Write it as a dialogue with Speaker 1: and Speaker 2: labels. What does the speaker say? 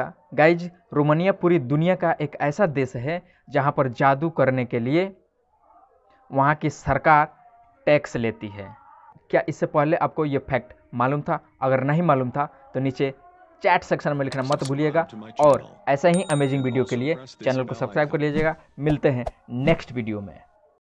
Speaker 1: सकता guys Romania पूरी दुनिया का एक ऐसा देश है जहाँ पर जादू करने के लिए वहाँ की सरकार टैक्स लेती है क्या इससे पहले आपको ये फैक्ट मालूम था अगर नहीं मालूम था तो नीचे चैट सेक्शन में लिखना मत भूलिएगा और ऐसा ही अमेजिंग वीडियो के लिए चैनल को सब्सक्राइब कर लीजिएगा मिलते हैं नेक्स्ट
Speaker 2: वीडियो में